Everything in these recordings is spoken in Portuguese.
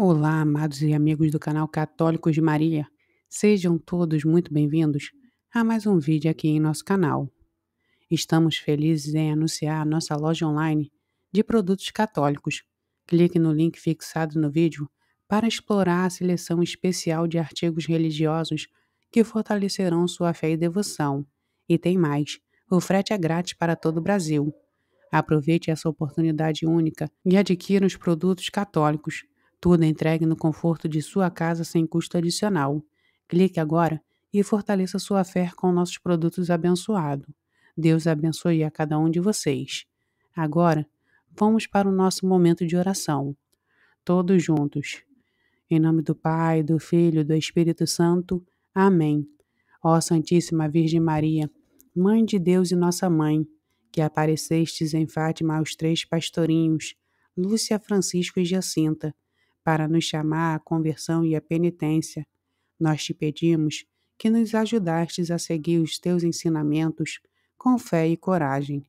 Olá, amados e amigos do canal Católicos de Maria. Sejam todos muito bem-vindos a mais um vídeo aqui em nosso canal. Estamos felizes em anunciar nossa loja online de produtos católicos. Clique no link fixado no vídeo para explorar a seleção especial de artigos religiosos que fortalecerão sua fé e devoção. E tem mais, o frete é grátis para todo o Brasil. Aproveite essa oportunidade única e adquira os produtos católicos tudo entregue no conforto de sua casa sem custo adicional. Clique agora e fortaleça sua fé com nossos produtos abençoados. Deus abençoe a cada um de vocês. Agora, vamos para o nosso momento de oração. Todos juntos. Em nome do Pai, do Filho, e do Espírito Santo. Amém. Ó Santíssima Virgem Maria, Mãe de Deus e Nossa Mãe, que aparecestes em Fátima aos três pastorinhos, Lúcia, Francisco e Jacinta para nos chamar à conversão e à penitência. Nós te pedimos que nos ajudastes a seguir os teus ensinamentos com fé e coragem.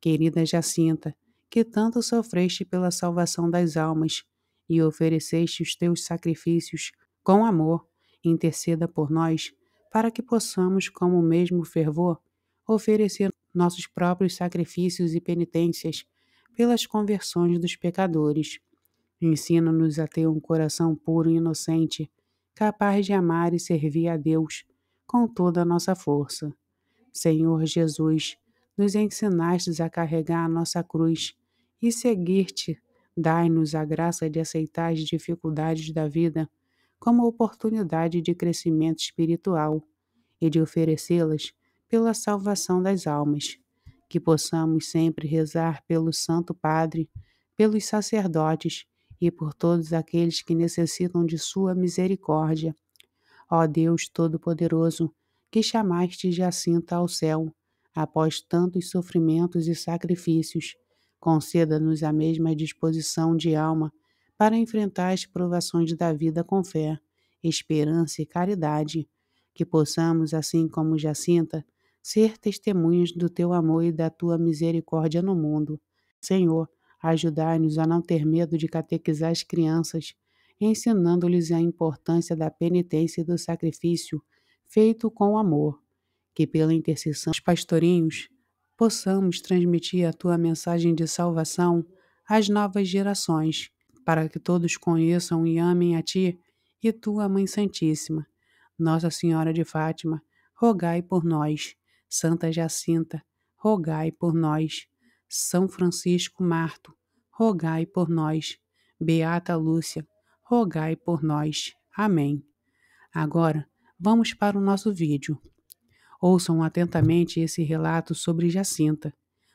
Querida Jacinta, que tanto sofreste pela salvação das almas e ofereceste os teus sacrifícios com amor, interceda por nós, para que possamos, com o mesmo fervor, oferecer nossos próprios sacrifícios e penitências pelas conversões dos pecadores Ensina-nos a ter um coração puro e inocente, capaz de amar e servir a Deus com toda a nossa força. Senhor Jesus, nos ensinastes a carregar a nossa cruz e seguir-te. Dai-nos a graça de aceitar as dificuldades da vida como oportunidade de crescimento espiritual e de oferecê-las pela salvação das almas. Que possamos sempre rezar pelo Santo Padre, pelos sacerdotes e por todos aqueles que necessitam de Sua misericórdia. Ó Deus Todo-Poderoso, que chamaste Jacinta ao céu, após tantos sofrimentos e sacrifícios, conceda-nos a mesma disposição de alma para enfrentar as provações da vida com fé, esperança e caridade, que possamos, assim como Jacinta, ser testemunhas do teu amor e da tua misericórdia no mundo. Senhor, Ajudai-nos a não ter medo de catequizar as crianças, ensinando-lhes a importância da penitência e do sacrifício feito com amor, que pela intercessão dos pastorinhos possamos transmitir a tua mensagem de salvação às novas gerações, para que todos conheçam e amem a ti e tua Mãe Santíssima. Nossa Senhora de Fátima, rogai por nós. Santa Jacinta, rogai por nós. São Francisco Marto, rogai por nós. Beata Lúcia, rogai por nós. Amém. Agora, vamos para o nosso vídeo. Ouçam atentamente esse relato sobre Jacinta,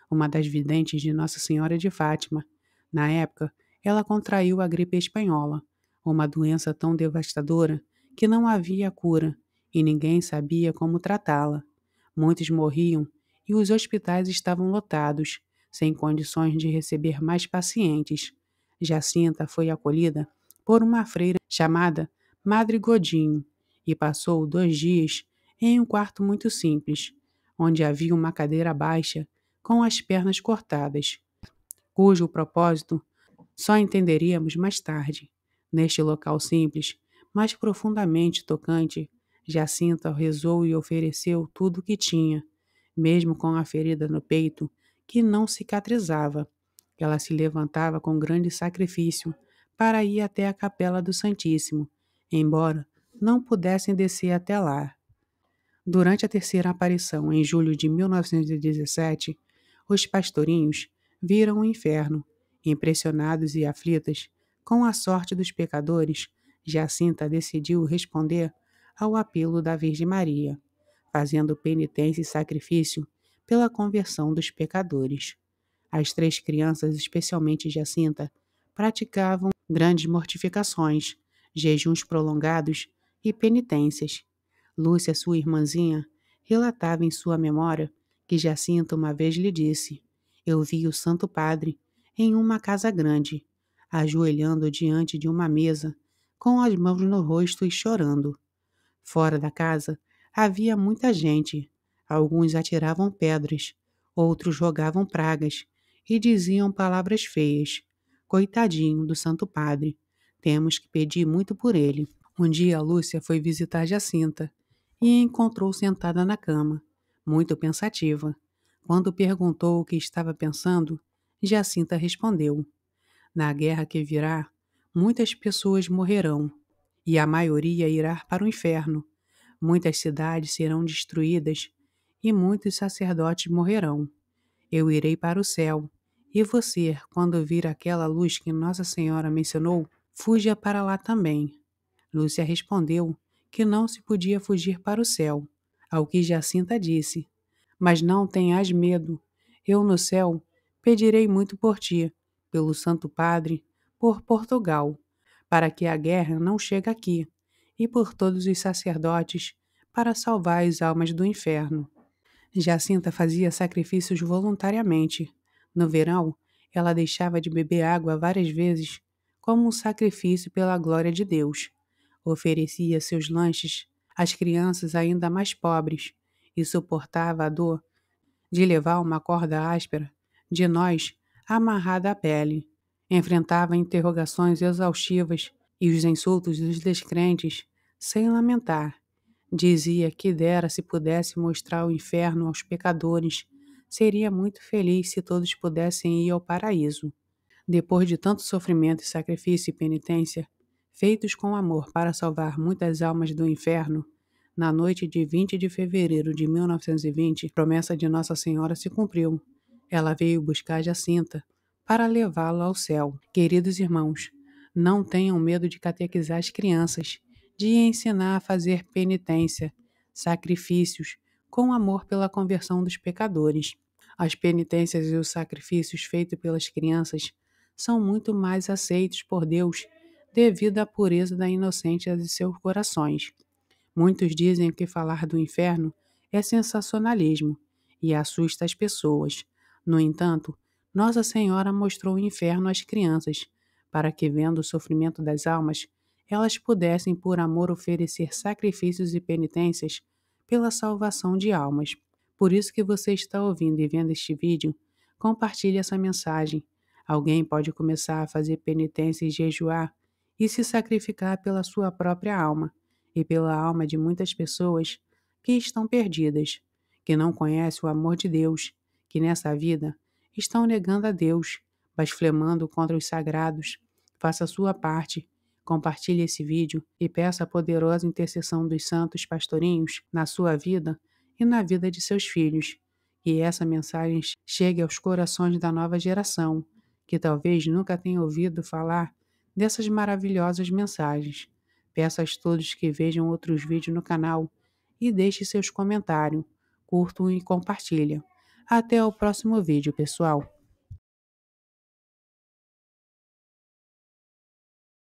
uma das videntes de Nossa Senhora de Fátima. Na época, ela contraiu a gripe espanhola, uma doença tão devastadora que não havia cura e ninguém sabia como tratá-la. Muitos morriam e os hospitais estavam lotados, sem condições de receber mais pacientes, Jacinta foi acolhida por uma freira chamada Madre Godinho e passou dois dias em um quarto muito simples, onde havia uma cadeira baixa com as pernas cortadas, cujo propósito só entenderíamos mais tarde. Neste local simples, mas profundamente tocante, Jacinta rezou e ofereceu tudo o que tinha, mesmo com a ferida no peito, que não cicatrizava. Ela se levantava com grande sacrifício para ir até a capela do Santíssimo, embora não pudessem descer até lá. Durante a terceira aparição, em julho de 1917, os pastorinhos viram o inferno. Impressionados e aflitas com a sorte dos pecadores, Jacinta decidiu responder ao apelo da Virgem Maria, fazendo penitência e sacrifício pela conversão dos pecadores. As três crianças, especialmente Jacinta, praticavam grandes mortificações, jejuns prolongados e penitências. Lúcia, sua irmãzinha, relatava em sua memória que Jacinta uma vez lhe disse: Eu vi o Santo Padre em uma casa grande, ajoelhando diante de uma mesa, com as mãos no rosto e chorando. Fora da casa havia muita gente, Alguns atiravam pedras, outros jogavam pragas e diziam palavras feias. Coitadinho do Santo Padre, temos que pedir muito por ele. Um dia Lúcia foi visitar Jacinta e a encontrou sentada na cama, muito pensativa. Quando perguntou o que estava pensando, Jacinta respondeu: Na guerra que virá, muitas pessoas morrerão e a maioria irá para o inferno. Muitas cidades serão destruídas e muitos sacerdotes morrerão. Eu irei para o céu. E você, quando vir aquela luz que Nossa Senhora mencionou, fuja para lá também. Lúcia respondeu que não se podia fugir para o céu, ao que Jacinta disse. Mas não tenhas medo. Eu no céu pedirei muito por ti, pelo Santo Padre, por Portugal, para que a guerra não chegue aqui, e por todos os sacerdotes, para salvar as almas do inferno. Jacinta fazia sacrifícios voluntariamente. No verão, ela deixava de beber água várias vezes, como um sacrifício pela glória de Deus. Oferecia seus lanches às crianças ainda mais pobres e suportava a dor de levar uma corda áspera de nós amarrada à pele. Enfrentava interrogações exaustivas e os insultos dos descrentes sem lamentar Dizia que dera se pudesse mostrar o inferno aos pecadores. Seria muito feliz se todos pudessem ir ao paraíso. Depois de tanto sofrimento, sacrifício e penitência, feitos com amor para salvar muitas almas do inferno, na noite de 20 de fevereiro de 1920, a promessa de Nossa Senhora se cumpriu. Ela veio buscar Jacinta para levá lo ao céu. Queridos irmãos, não tenham medo de catequizar as crianças de ensinar a fazer penitência, sacrifícios, com amor pela conversão dos pecadores. As penitências e os sacrifícios feitos pelas crianças são muito mais aceitos por Deus devido à pureza da inocência de seus corações. Muitos dizem que falar do inferno é sensacionalismo e assusta as pessoas. No entanto, Nossa Senhora mostrou o inferno às crianças, para que, vendo o sofrimento das almas, elas pudessem, por amor, oferecer sacrifícios e penitências pela salvação de almas. Por isso que você está ouvindo e vendo este vídeo, compartilhe essa mensagem. Alguém pode começar a fazer penitência e jejuar e se sacrificar pela sua própria alma e pela alma de muitas pessoas que estão perdidas, que não conhecem o amor de Deus, que nessa vida estão negando a Deus, blasfemando contra os sagrados. Faça a sua parte Compartilhe esse vídeo e peça a poderosa intercessão dos santos pastorinhos na sua vida e na vida de seus filhos. Que essa mensagem chegue aos corações da nova geração, que talvez nunca tenha ouvido falar dessas maravilhosas mensagens. Peço a todos que vejam outros vídeos no canal e deixe seus comentários, curtam e compartilhem. Até o próximo vídeo, pessoal!